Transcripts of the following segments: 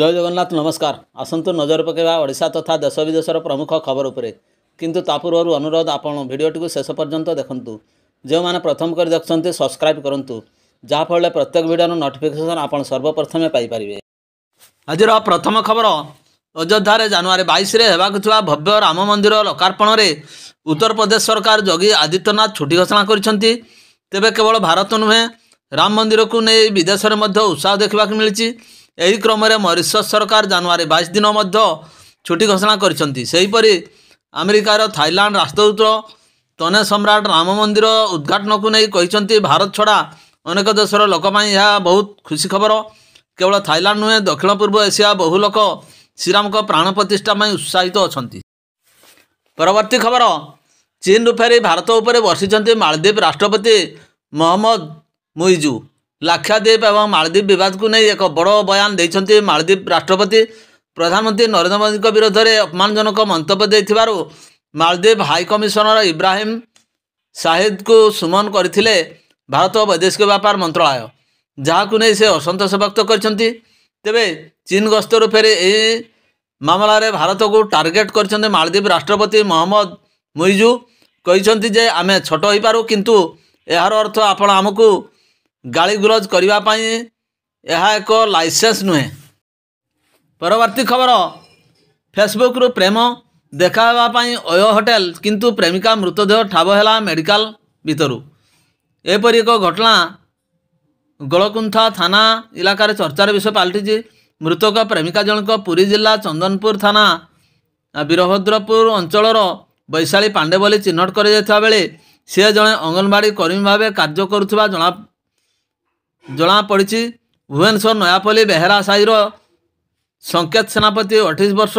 ଜୟ ଜଗନ୍ନାଥ ନମସ୍କାର ଆସନ୍ତୁ ନଜର ପକାଇବା ଓଡ଼ିଶା ତଥା ଦେଶ ବିଦେଶର ପ୍ରମୁଖ ଖବର ଉପରେ କିନ୍ତୁ ତା ପୂର୍ବରୁ ଅନୁରୋଧ ଆପଣ ଭିଡ଼ିଓଟିକୁ ଶେଷ ପର୍ଯ୍ୟନ୍ତ ଦେଖନ୍ତୁ ଯେଉଁମାନେ ପ୍ରଥମ କରି ଦେଖୁଛନ୍ତି ସବସ୍କ୍ରାଇବ୍ କରନ୍ତୁ ଯାହାଫଳରେ ପ୍ରତ୍ୟେକ ଭିଡ଼ିଓର ନୋଟିଫିକେସନ୍ ଆପଣ ସର୍ବପ୍ରଥମେ ପାଇପାରିବେ ଆଜିର ପ୍ରଥମ ଖବର ଅଯୋଧ୍ୟାରେ ଜାନୁଆରୀ ବାଇଶରେ ହେବାକୁ ଥିବା ଭବ୍ୟ ରାମ ମନ୍ଦିର ଲୋକାର୍ପଣରେ ଉତ୍ତରପ୍ରଦେଶ ସରକାର ଯୋଗୀ ଆଦିତ୍ୟନାଥ ଛୁଟି ଘୋଷଣା କରିଛନ୍ତି ତେବେ କେବଳ ଭାରତ ନୁହେଁ ରାମ ମନ୍ଦିରକୁ ନେଇ ବିଦେଶରେ ମଧ୍ୟ ଉତ୍ସାହ ଦେଖିବାକୁ ମିଳିଛି ଏହି କ୍ରମରେ ମରିସସ୍ ସରକାର ଜାନୁଆରୀ ବାଇଶ ଦିନ ମଧ୍ୟ ଛୁଟି ଘୋଷଣା କରିଛନ୍ତି ସେହିପରି ଆମେରିକାର ଥାଇଲାଣ୍ଡ ରାଷ୍ଟ୍ରଦୂତ ତନେ ସମ୍ରାଟ ରାମ ମନ୍ଦିର ଉଦ୍ଘାଟନକୁ ନେଇ କହିଛନ୍ତି ଭାରତ ଛଡ଼ା ଅନେକ ଦେଶର ଲୋକ ପାଇଁ ଏହା ବହୁତ ଖୁସି ଖବର କେବଳ ଥାଇଲାଣ୍ଡ ନୁହେଁ ଦକ୍ଷିଣ ପୂର୍ବ ଏସିଆ ବହୁ ଲୋକ ଶ୍ରୀରାମଙ୍କ ପ୍ରାଣ ପ୍ରତିଷ୍ଠା ପାଇଁ ଉତ୍ସାହିତ ଅଛନ୍ତି ପରବର୍ତ୍ତୀ ଖବର ଚୀନରୁ ଫେରି ଭାରତ ଉପରେ ବସିଛନ୍ତି ମାଳଦ୍ୱୀପ ରାଷ୍ଟ୍ରପତି ମହମ୍ମଦ ମୁଇଜୁ ଲାକ୍ଷାଦ୍ୱୀପ ଏବଂ ମାଳଦ୍ୱୀପ ବିବାଦକୁ ନେଇ ଏକ ବଡ଼ ବୟାନ ଦେଇଛନ୍ତି ମାଳଦ୍ୱୀପ ରାଷ୍ଟ୍ରପତି ପ୍ରଧାନମନ୍ତ୍ରୀ ନରେନ୍ଦ୍ର ମୋଦିଙ୍କ ବିରୋଧରେ ଅପମାନଜନକ ମନ୍ତବ୍ୟ ଦେଇଥିବାରୁ ମାଳଦ୍ୱୀପ ହାଇକମିଶନର ଇବ୍ରାହିମ ସାହିଦକୁ ସୁମନ କରିଥିଲେ ଭାରତ ବୈଦେଶିକ ବ୍ୟାପାର ମନ୍ତ୍ରଣାଳୟ ଯାହାକୁ ନେଇ ସେ ଅସନ୍ତୋଷ ବ୍ୟକ୍ତ କରିଛନ୍ତି ତେବେ ଚୀନ ଗସ୍ତରୁ ଫେରି ଏହି ମାମଲାରେ ଭାରତକୁ ଟାର୍ଗେଟ କରିଛନ୍ତି ମାଳଦ୍ୱୀପ ରାଷ୍ଟ୍ରପତି ମହମ୍ମଦ ମୁଇଜୁ କହିଛନ୍ତି ଯେ ଆମେ ଛୋଟ ହୋଇପାରୁ କିନ୍ତୁ ଏହାର ଅର୍ଥ ଆପଣ ଆମକୁ ଗାଳିଗୁଲଜ କରିବା ପାଇଁ ଏହା ଏକ ଲାଇସେନ୍ସ ନୁହେଁ ପରବର୍ତ୍ତୀ ଖବର ଫେସବୁକ୍ରୁ ପ୍ରେମ ଦେଖା ହେବା ପାଇଁ ଅୟ ହୋଟେଲ କିନ୍ତୁ ପ୍ରେମିକା ମୃତଦେହ ଠାବ ହେଲା ମେଡ଼ିକାଲ ଭିତରୁ ଏପରି ଏକ ଘଟଣା ଗୋଳକୁନ୍ଥା ଥାନା ଇଲାକାରେ ଚର୍ଚ୍ଚାର ବିଷୟ ପାଲଟିଛି ମୃତକ ପ୍ରେମିକା ଜଣକ ପୁରୀ ଜିଲ୍ଲା ଚନ୍ଦନପୁର ଥାନା ବୀରଭଦ୍ରପୁର ଅଞ୍ଚଳର ବୈଶାଳୀ ପାଣ୍ଡେ ବୋଲି ଚିହ୍ନଟ କରାଯାଇଥିବା ବେଳେ ସେ ଜଣେ ଅଙ୍ଗନବାଡ଼ି କର୍ମୀ ଭାବେ କାର୍ଯ୍ୟ କରୁଥିବା ଜଣା ଜଣାପଡ଼ିଛି ଭୁବନେଶ୍ୱର ନୟାପଲ୍ଲୀ ବେହେରା ସାହିର ସଙ୍କେତ ସେନାପତି ଅଠେଇଶ ବର୍ଷ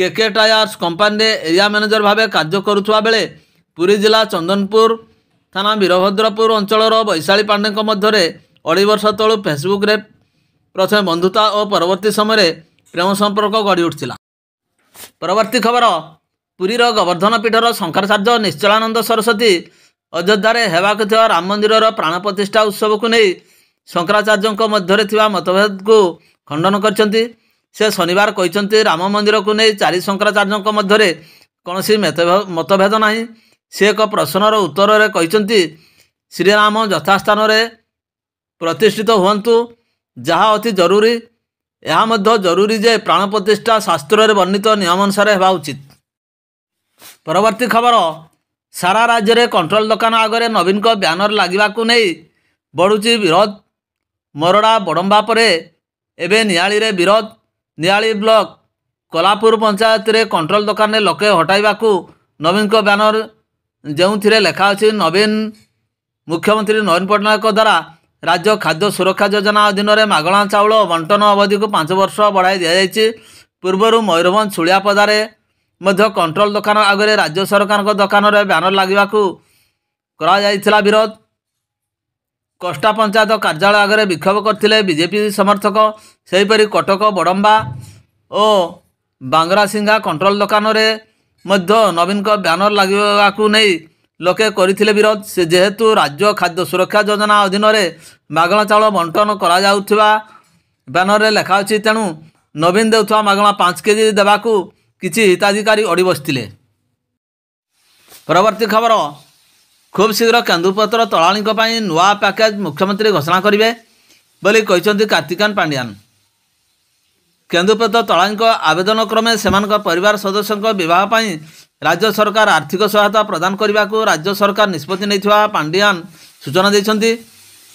କେକେ ଟାୟାର୍ସ କମ୍ପାନୀରେ ଏରିଆ ମ୍ୟାନେଜର ଭାବେ କାର୍ଯ୍ୟ କରୁଥିବା ବେଳେ ପୁରୀ ଜିଲ୍ଲା ଚନ୍ଦନପୁର ଥାନା ବୀରଭଦ୍ରପୁର ଅଞ୍ଚଳର ବୈଶାଳୀ ପାଣ୍ଡେଙ୍କ ମଧ୍ୟରେ ଅଢ଼େଇ ବର୍ଷ ତଳୁ ଫେସବୁକ୍ରେ ପ୍ରଥମେ ବନ୍ଧୁତା ଓ ପରବର୍ତ୍ତୀ ସମୟରେ ପ୍ରେମ ସମ୍ପର୍କ ଗଢ଼ି ଉଠିଥିଲା ପରବର୍ତ୍ତୀ ଖବର ପୁରୀର ଗୋବର୍ଦ୍ଧନ ପୀଠର ଶଙ୍କରାଚାର୍ଯ୍ୟ ନିଶ୍ଚଳାନନ୍ଦ ସରସ୍ୱତୀ ଅଯୋଧ୍ୟାରେ ହେବାକୁ ଥିବା ରାମ ମନ୍ଦିରର ପ୍ରାଣ ପ୍ରତିଷ୍ଠା ଉତ୍ସବକୁ ନେଇ ଶଙ୍କରାଚାର୍ଯ୍ୟଙ୍କ ମଧ୍ୟରେ ଥିବା ମତଭେଦକୁ ଖଣ୍ଡନ କରିଛନ୍ତି ସେ ଶନିବାର କହିଛନ୍ତି ରାମ ମନ୍ଦିରକୁ ନେଇ ଚାରି ଶଙ୍କରାଚାର୍ଯ୍ୟଙ୍କ ମଧ୍ୟରେ କୌଣସି ମତଭେଦ ନାହିଁ ସେ ଏକ ପ୍ରଶ୍ନର ଉତ୍ତରରେ କହିଛନ୍ତି ଶ୍ରୀରାମ ଯଥାସ୍ଥାନରେ ପ୍ରତିଷ୍ଠିତ ହୁଅନ୍ତୁ ଯାହା ଅତି ଜରୁରୀ ଏହା ମଧ୍ୟ ଜରୁରୀ ଯେ ପ୍ରାଣ ପ୍ରତିଷ୍ଠା ଶାସ୍ତ୍ରରେ ବର୍ଣ୍ଣିତ ନିୟମ ଅନୁସାରେ ହେବା ଉଚିତ ପରବର୍ତ୍ତୀ ଖବର ସାରା ରାଜ୍ୟରେ କଣ୍ଟ୍ରୋଲ ଦୋକାନ ଆଗରେ ନବୀନଙ୍କ ବ୍ୟାନର ଲାଗିବାକୁ ନେଇ ବଢ଼ୁଛି ବିରୋଧ ମରଡ଼ା ବଡ଼ମ୍ବା ପରେ ଏବେ ନିଆଳିରେ ବିରୋଧ ନିଆଳି ବ୍ଲକ କଲାପୁର ପଞ୍ଚାୟତରେ କଣ୍ଟ୍ରୋଲ ଦୋକାନରେ ଲୋକେ ହଟାଇବାକୁ ନବୀନଙ୍କ ବ୍ୟାନର ଯେଉଁଥିରେ ଲେଖା ଅଛି ନବୀନ ମୁଖ୍ୟମନ୍ତ୍ରୀ ନବୀନ ପଟ୍ଟନାୟକଙ୍କ ଦ୍ୱାରା ରାଜ୍ୟ ଖାଦ୍ୟ ସୁରକ୍ଷା ଯୋଜନା ଅଧୀନରେ ମାଗଣା ଚାଉଳ ବଣ୍ଟନ ଅବଧିକୁ ପାଞ୍ଚ ବର୍ଷ ବଢ଼ାଇ ଦିଆଯାଇଛି ପୂର୍ବରୁ ମୟୂରଭଞ୍ଜ ଛୁଳିଆପଦାରେ ମଧ୍ୟ କଣ୍ଟ୍ରୋଲ ଦୋକାନ ଆଗରେ ରାଜ୍ୟ ସରକାରଙ୍କ ଦୋକାନରେ ବ୍ୟାନର ଲାଗିବାକୁ କରାଯାଇଥିଲା ବିରୋଧ କଷ୍ଟା ପଞ୍ଚାୟତ କାର୍ଯ୍ୟାଳୟ ଆଗରେ ବିକ୍ଷୋଭ କରିଥିଲେ ବିଜେପି ସମର୍ଥକ ସେହିପରି କଟକ ବଡ଼ମ୍ବା ଓ ବାଙ୍ଗରାସିଙ୍ଗା କଣ୍ଟ୍ରୋଲ ଦୋକାନରେ ମଧ୍ୟ ନବୀନଙ୍କ ବ୍ୟାନର ଲାଗିବାକୁ ନେଇ ଲୋକେ କରିଥିଲେ ବିରୋଧ ସେ ଯେହେତୁ ରାଜ୍ୟ ଖାଦ୍ୟ ସୁରକ୍ଷା ଯୋଜନା ଅଧୀନରେ ମାଗଣା ଚାଉଳ ବଣ୍ଟନ କରାଯାଉଥିବା ବ୍ୟାନରରେ ଲେଖା ଅଛି ତେଣୁ ନବୀନ ଦେଉଥିବା ମାଗଣା ପାଞ୍ଚ କେ ଜି ଦେବାକୁ କିଛି ହିତାଧିକାରୀ ଅଡ଼ି ବସିଥିଲେ ପରବର୍ତ୍ତୀ ଖବର ଖୁବ୍ ଶୀଘ୍ର କେନ୍ଦୁପତ୍ର ତଳାଳୀଙ୍କ ପାଇଁ ନୂଆ ପ୍ୟାକେଜ୍ ମୁଖ୍ୟମନ୍ତ୍ରୀ ଘୋଷଣା କରିବେ ବୋଲି କହିଛନ୍ତି କାର୍ତ୍ତିକାନ୍ତ ପାଣ୍ଡିଆନ୍ କେନ୍ଦୁପେତ ତଳାଙ୍କ ଆବେଦନ କ୍ରମେ ସେମାନଙ୍କ ପରିବାର ସଦସ୍ୟଙ୍କ ବିବାହ ପାଇଁ ରାଜ୍ୟ ସରକାର ଆର୍ଥିକ ସହାୟତା ପ୍ରଦାନ କରିବାକୁ ରାଜ୍ୟ ସରକାର ନିଷ୍ପତ୍ତି ନେଇଥିବା ପାଣ୍ଡିଆନ ସୂଚନା ଦେଇଛନ୍ତି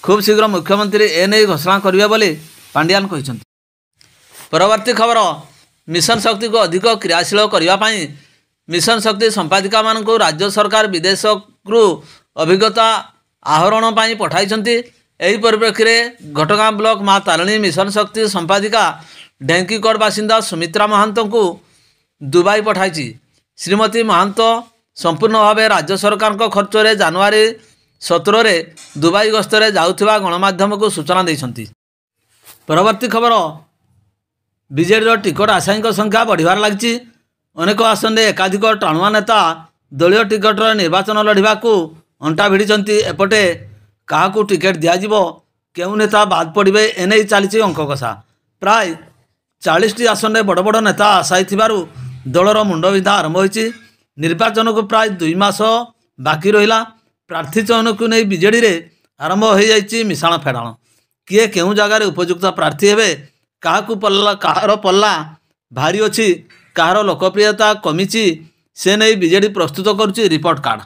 ଖୁବ୍ ଶୀଘ୍ର ମୁଖ୍ୟମନ୍ତ୍ରୀ ଏ ନେଇ ଘୋଷଣା କରିବେ ବୋଲି ପାଣ୍ଡିଆନ କହିଛନ୍ତି ପରବର୍ତ୍ତୀ ଖବର ମିଶନ ଶକ୍ତିକୁ ଅଧିକ କ୍ରିୟାଶୀଳ କରିବା ପାଇଁ ମିଶନ ଶକ୍ତି ସମ୍ପାଦିକାମାନଙ୍କୁ ରାଜ୍ୟ ସରକାର ବିଦେଶରୁ ଅଭିଜ୍ଞତା ଆହରଣ ପାଇଁ ପଠାଇଛନ୍ତି ଏହି ପରିପ୍ରେକ୍ଷୀରେ ଘଟଗାଁ ବ୍ଲକ ମା ତାରିଣୀ ମିଶନ ଶକ୍ତି ସମ୍ପାଦିକା ଢେଙ୍କିକଡ଼ ବାସିନ୍ଦା ସୁମିତ୍ରା ମହାନ୍ତଙ୍କୁ ଦୁବାଇ ପଠାଇଛି ଶ୍ରୀମତୀ ମହାନ୍ତ ସମ୍ପୂର୍ଣ୍ଣ ଭାବେ ରାଜ୍ୟ ସରକାରଙ୍କ ଖର୍ଚ୍ଚରେ ଜାନୁଆରୀ ସତରରେ ଦୁବାଇ ଗସ୍ତରେ ଯାଉଥିବା ଗଣମାଧ୍ୟମକୁ ସୂଚନା ଦେଇଛନ୍ତି ପରବର୍ତ୍ତୀ ଖବର ବିଜେଡ଼ିର ଟିକଟ ଆଶାୟୀଙ୍କ ସଂଖ୍ୟା ବଢ଼ିବାରେ ଲାଗିଛି ଅନେକ ଆସନରେ ଏକାଧିକ ଟାଣୁଆ ନେତା ଦଳୀୟ ଟିକଟର ନିର୍ବାଚନ ଲଢ଼ିବାକୁ ଅଣ୍ଟା ଭିଡ଼ିଛନ୍ତି ଏପଟେ କାହାକୁ ଟିକେଟ୍ ଦିଆଯିବ କେଉଁ ନେତା ବାଦ୍ ପଡ଼ିବେ ଏନେଇ ଚାଲିଛି ଅଙ୍କକଷା ପ୍ରାୟ ଚାଳିଶଟି ଆସନରେ ବଡ଼ ବଡ଼ ନେତା ଆଶାୟୀ ଦଳର ମୁଣ୍ଡବିନ୍ଧା ଆରମ୍ଭ ହୋଇଛି ନିର୍ବାଚନକୁ ପ୍ରାୟ ଦୁଇ ମାସ ବାକି ରହିଲା ପ୍ରାର୍ଥୀ ଚୟନକୁ ନେଇ ବିଜେଡ଼ିରେ ଆରମ୍ଭ ହୋଇଯାଇଛି ମିଶାଣ ଫେଡ଼ାଣ କିଏ କେଉଁ ଜାଗାରେ ଉପଯୁକ୍ତ ପ୍ରାର୍ଥୀ ହେବେ କାହାକୁ ପଲ୍ଲା କାହାର ପଲ୍ଲା ଭାରି ଅଛି କାହାର ଲୋକପ୍ରିୟତା କମିଛି ସେ ନେଇ ବିଜେଡ଼ି ପ୍ରସ୍ତୁତ କରୁଛି ରିପୋର୍ଟ କାର୍ଡ଼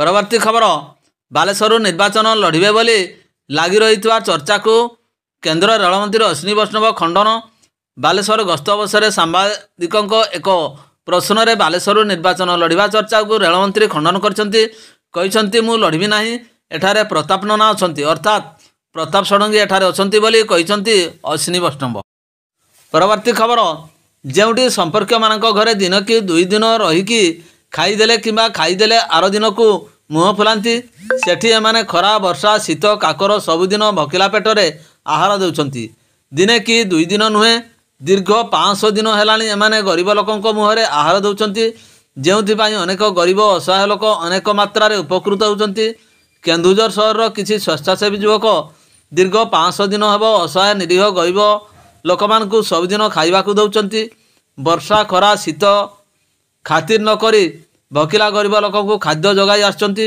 ପରବର୍ତ୍ତୀ ଖବର ବାଲେଶ୍ୱରରୁ ନିର୍ବାଚନ ଲଢ଼ିବେ ବୋଲି ଲାଗି ରହିଥିବା ଚର୍ଚ୍ଚାକୁ କେନ୍ଦ୍ର ରେଳମନ୍ତ୍ରୀ ଅଶ୍ୱିନୀ ବୈଷ୍ଣବ ଖଣ୍ଡନ ବାଲେଶ୍ୱର ଗସ୍ତ ଅବସରରେ ସାମ୍ବାଦିକଙ୍କ ଏକ ପ୍ରଶ୍ନରେ ବାଲେଶ୍ୱରରୁ ନିର୍ବାଚନ ଲଢ଼ିବା ଚର୍ଚ୍ଚାକୁ ରେଳମନ୍ତ୍ରୀ ଖଣ୍ଡନ କରିଛନ୍ତି କହିଛନ୍ତି ମୁଁ ଲଢ଼ିବି ନାହିଁ ଏଠାରେ ପ୍ରତାପ ନନା ଅଛନ୍ତି ଅର୍ଥାତ୍ ପ୍ରତାପ ଷଡ଼ଙ୍ଗୀ ଏଠାରେ ଅଛନ୍ତି ବୋଲି କହିଛନ୍ତି ଅଶ୍ୱିନୀ ବୈଷ୍ଣବ ପରବର୍ତ୍ତୀ ଖବର ଯେଉଁଠି ସମ୍ପର୍କୀୟମାନଙ୍କ ଘରେ ଦିନ କି ଦୁଇ ଦିନ ରହିକି ଖାଇଦେଲେ କିମ୍ବା ଖାଇଦେଲେ ଆର ଦିନକୁ ମୁହଁ ଫୁଲାନ୍ତି ସେଠି ଏମାନେ ଖରା ବର୍ଷା ଶୀତ କାକର ସବୁଦିନ ଭକିଲା ପେଟରେ ଆହାର ଦେଉଛନ୍ତି ଦିନେ କି ଦୁଇ ଦିନ ନୁହେଁ ଦୀର୍ଘ ପାଞ୍ଚଶହ ଦିନ ହେଲାଣି ଏମାନେ ଗରିବ ଲୋକଙ୍କ ମୁହଁରେ ଆହାର ଦେଉଛନ୍ତି ଯେଉଁଥିପାଇଁ ଅନେକ ଗରିବ ଅସହାୟ ଲୋକ ଅନେକ ମାତ୍ରାରେ ଉପକୃତ ହେଉଛନ୍ତି କେନ୍ଦୁଝର ସହରର କିଛି ସ୍ୱେଚ୍ଛାସେବୀ ଯୁବକ ଦୀର୍ଘ ପାଞ୍ଚଶହ ଦିନ ହେବ ଅସହାୟ ନିରୀହ ଗରିବ ଲୋକମାନଙ୍କୁ ସବୁଦିନ ଖାଇବାକୁ ଦେଉଛନ୍ତି ବର୍ଷା ଖରା ଶୀତ ଖାତିର ନକରି ଭକିଲା ଗରିବ ଲୋକଙ୍କୁ ଖାଦ୍ୟ ଯୋଗାଇ ଆସୁଛନ୍ତି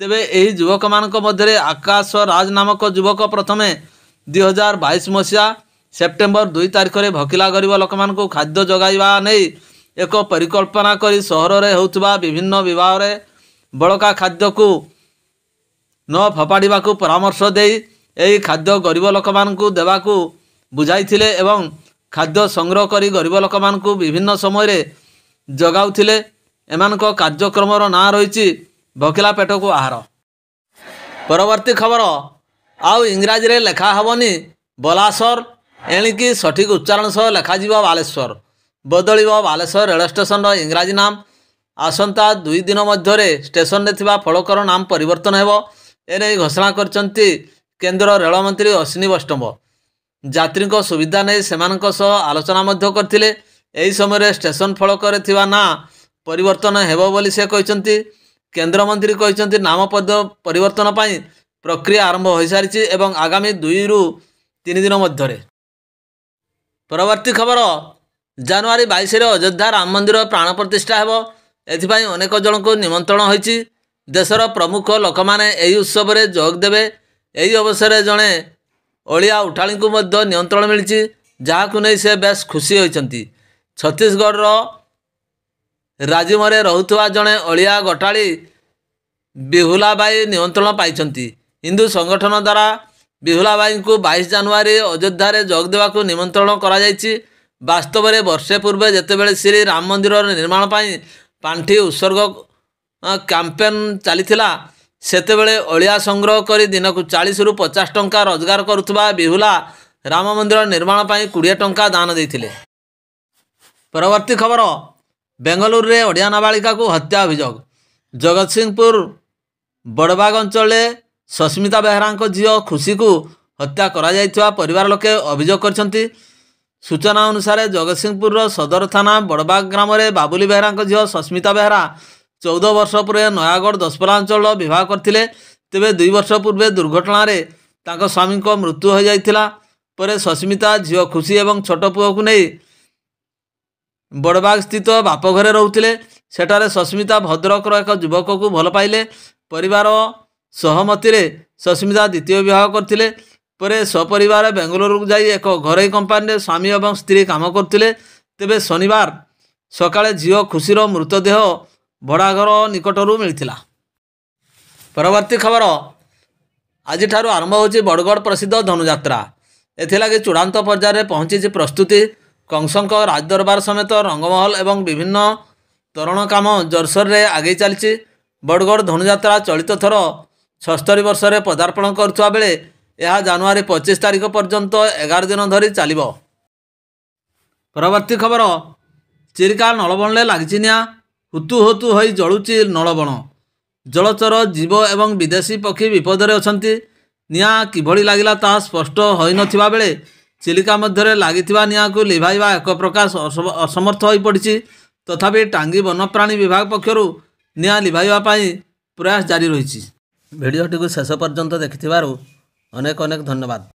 ତେବେ ଏହି ଯୁବକମାନଙ୍କ ମଧ୍ୟରେ ଆକାଶ ରାଜ ନାମକ ଯୁବକ ପ୍ରଥମେ ଦୁଇ ହଜାର ବାଇଶ ମସିହା ସେପ୍ଟେମ୍ବର ଦୁଇ ତାରିଖରେ ଭକିଲା ଗରିବ ଲୋକମାନଙ୍କୁ ଖାଦ୍ୟ ଯୋଗାଇବା ନେଇ ଏକ ପରିକଳ୍ପନା କରି ସହରରେ ହେଉଥିବା ବିଭିନ୍ନ ବିବାହରେ ବଳକା ଖାଦ୍ୟକୁ ନ ଫପାଡ଼ିବାକୁ ପରାମର୍ଶ ଦେଇ ଏହି ଖାଦ୍ୟ ଗରିବ ଲୋକମାନଙ୍କୁ ଦେବାକୁ ବୁଝାଇଥିଲେ ଏବଂ ଖାଦ୍ୟ ସଂଗ୍ରହ କରି ଗରିବ ଲୋକମାନଙ୍କୁ ବିଭିନ୍ନ ସମୟରେ ଯୋଗାଉଥିଲେ ଏମାନଙ୍କ କାର୍ଯ୍ୟକ୍ରମର ନାଁ ରହିଛି ଭକିଲା ପେଟକୁ ଆହାର ପରବର୍ତ୍ତୀ ଖବର ଆଉ ଇଂରାଜୀରେ ଲେଖା ହେବନି ବଲାସର ଏଣିକି ସଠିକ୍ ଉଚ୍ଚାରଣ ସହ ଲେଖାଯିବ ବାଲେଶ୍ୱର ବଦଳିବ ବାଲେଶ୍ୱର ରେଳ ଷ୍ଟେସନର ଇଂରାଜୀ ନାମ ଆସନ୍ତା ଦୁଇ ଦିନ ମଧ୍ୟରେ ଷ୍ଟେସନରେ ଥିବା ଫଳକର ନାମ ପରିବର୍ତ୍ତନ ହେବ ଏ ନେଇ ଘୋଷଣା କରିଛନ୍ତି କେନ୍ଦ୍ର ରେଳମନ୍ତ୍ରୀ ଅଶ୍ୱିନୀ ବୈଷ୍ଣବ ଯାତ୍ରୀଙ୍କ ସୁବିଧା ନେଇ ସେମାନଙ୍କ ସହ ଆଲୋଚନା ମଧ୍ୟ କରିଥିଲେ ଏହି ସମୟରେ ଷ୍ଟେସନ ଫଳକରେ ଥିବା ନାଁ ପରିବର୍ତ୍ତନ ହେବ ବୋଲି ସେ କହିଛନ୍ତି କେନ୍ଦ୍ରମନ୍ତ୍ରୀ କହିଛନ୍ତି ନାମ ପଦ ପରିବର୍ତ୍ତନ ପାଇଁ ପ୍ରକ୍ରିୟା ଆରମ୍ଭ ହୋଇସାରିଛି ଏବଂ ଆଗାମୀ ଦୁଇରୁ ତିନି ଦିନ ମଧ୍ୟରେ ପରବର୍ତ୍ତୀ ଖବର ଜାନୁଆରୀ ବାଇଶରେ ଅଯୋଧ୍ୟା ରାମ ମନ୍ଦିର ପ୍ରାଣ ପ୍ରତିଷ୍ଠା ହେବ ଏଥିପାଇଁ ଅନେକ ଜଣଙ୍କୁ ନିମନ୍ତ୍ରଣ ହୋଇଛି ଦେଶର ପ୍ରମୁଖ ଲୋକମାନେ ଏହି ଉତ୍ସବରେ ଯୋଗ ଦେବେ ଏହି ଅବସରରେ ଜଣେ ଓଳିଆ ଉଠାଳିଙ୍କୁ ମଧ୍ୟ ନିୟନ୍ତ୍ରଣ ମିଳିଛି ଯାହାକୁ ନେଇ ସେ ବେଶ୍ ଖୁସି ହୋଇଛନ୍ତି ଛତିଶଗଡ଼ର ରାଜିମରେ ରହୁଥିବା ଜଣେ ଅଳିଆ ଗୋଟାଳୀ ବିହୁଲାବାଇ ନିୟନ୍ତ୍ରଣ ପାଇଛନ୍ତି ହିନ୍ଦୁ ସଂଗଠନ ଦ୍ୱାରା ବିହୁଲାବାଈଙ୍କୁ ବାଇଶ ଜାନୁଆରୀ ଅଯୋଧ୍ୟାରେ ଯୋଗ ଦେବାକୁ ନିମନ୍ତ୍ରଣ କରାଯାଇଛି ବାସ୍ତବରେ ବର୍ଷେ ପୂର୍ବେ ଯେତେବେଳେ ଶ୍ରୀ ରାମ ମନ୍ଦିର ନିର୍ମାଣ ପାଇଁ ପାଣ୍ଠି ଉତ୍ସର୍ଗ କ୍ୟାମ୍ପେନ୍ ଚାଲିଥିଲା ସେତେବେଳେ ଅଳିଆ ସଂଗ୍ରହ କରି ଦିନକୁ ଚାଳିଶରୁ ପଚାଶ ଟଙ୍କା ରୋଜଗାର କରୁଥିବା ବିହୁଲା ରାମ ମନ୍ଦିର ନିର୍ମାଣ ପାଇଁ କୋଡ଼ିଏ ଟଙ୍କା ଦାନ ଦେଇଥିଲେ ପରବର୍ତ୍ତୀ ଖବର ବେଙ୍ଗାଲୁରୁରେ ଓଡ଼ିଆ ନାବାଳିକାକୁ ହତ୍ୟା ଅଭିଯୋଗ ଜଗତସିଂହପୁର ବଡ଼ବାଗ ଅଞ୍ଚଳରେ ସସ୍ମିତା ବେହେରାଙ୍କ ଝିଅ ଖୁସିକୁ ହତ୍ୟା କରାଯାଇଥିବା ପରିବାର ଲୋକେ ଅଭିଯୋଗ କରିଛନ୍ତି ସୂଚନା ଅନୁସାରେ ଜଗତସିଂହପୁରର ସଦର ଥାନା ବଡ଼ବାଗ ଗ୍ରାମରେ ବାବୁଲି ବେହେରାଙ୍କ ଝିଅ ସସ୍ମିତା ବେହେରା ଚଉଦ ବର୍ଷ ପୂର୍ବେ ନୟାଗଡ଼ ଦଶପଲା ଅଞ୍ଚଳର ବିବାହ କରିଥିଲେ ତେବେ ଦୁଇ ବର୍ଷ ପୂର୍ବେ ଦୁର୍ଘଟଣାରେ ତାଙ୍କ ସ୍ୱାମୀଙ୍କ ମୃତ୍ୟୁ ହୋଇଯାଇଥିଲା ପରେ ସସ୍ମିତା ଝିଅ ଖୁସି ଏବଂ ଛୋଟ ପୁଅକୁ ନେଇ ବଡ଼ବାଗ ସ୍ଥିତ ବାପଘରେ ରହୁଥିଲେ ସେଠାରେ ସସ୍ମିତା ଭଦ୍ରକର ଏକ ଯୁବକକୁ ଭଲ ପାଇଲେ ପରିବାର ସହମତିରେ ସସ୍ମିତା ଦ୍ୱିତୀୟ ବିବାହ କରିଥିଲେ ପରେ ସପରିବାର ବେଙ୍ଗାଲୁରୁକୁ ଯାଇ ଏକ ଘରୋଇ କମ୍ପାନୀରେ ସ୍ୱାମୀ ଏବଂ ସ୍ତ୍ରୀ କାମ କରୁଥିଲେ ତେବେ ଶନିବାର ସକାଳେ ଝିଅ ଖୁସିର ମୃତଦେହ ଭଡ଼ାଘର ନିକଟରୁ ମିଳିଥିଲା ପରବର୍ତ୍ତୀ ଖବର ଆଜିଠାରୁ ଆରମ୍ଭ ହେଉଛି ବଡ଼ଗଡ଼ ପ୍ରସିଦ୍ଧ ଧନୁଯାତ୍ରା ଏଥିଲାଗି ଚୂଡ଼ାନ୍ତ ପର୍ଯ୍ୟାୟରେ ପହଞ୍ଚିଛି ପ୍ରସ୍ତୁତି କଂସଙ୍କ ରାଜଦରବାର ସମେତ ରଙ୍ଗମହଲ ଏବଂ ବିଭିନ୍ନ ତରଣ କାମ ଜୋରସୋରରେ ଆଗେଇ ଚାଲିଛି ବଡ଼ଗଡ଼ ଧନୁଯାତ୍ରା ଚଳିତ ଥର ଛସ୍ତରୀ ବର୍ଷରେ ପଦାର୍ପଣ କରୁଥିବା ବେଳେ ଏହା ଜାନୁଆରୀ ପଚିଶ ତାରିଖ ପର୍ଯ୍ୟନ୍ତ ଏଗାର ଦିନ ଧରି ଚାଲିବ ପରବର୍ତ୍ତୀ ଖବର ଚିରିକା ନଳବଣରେ ଲାଗିଛି ନିଆଁ ହୁତୁ ହୁତୁ ହୋଇ ଜଳୁଛି ନଳବଣ ଜଳଚର ଜୀବ ଏବଂ ବିଦେଶୀ ପକ୍ଷୀ ବିପଦରେ ଅଛନ୍ତି ନିଆଁ କିଭଳି ଲାଗିଲା ତାହା ସ୍ପଷ୍ଟ ହୋଇନଥିବା ବେଳେ ଚିଲିକା ମଧ୍ୟରେ ଲାଗିଥିବା ନିଆଁକୁ ଲିଭାଇବା ଏକ ପ୍ରକାର ଅସମର୍ଥ ହୋଇପଡ଼ିଛି ତଥାପି ଟାଙ୍ଗି ବନ୍ୟପ୍ରାଣୀ ବିଭାଗ ପକ୍ଷରୁ ନିଆଁ ଲିଭାଇବା ପାଇଁ ପ୍ରୟାସ ଜାରି ରହିଛି ଭିଡ଼ିଓଟିକୁ ଶେଷ ପର୍ଯ୍ୟନ୍ତ ଦେଖିଥିବାରୁ ଅନେକ ଅନେକ ଧନ୍ୟବାଦ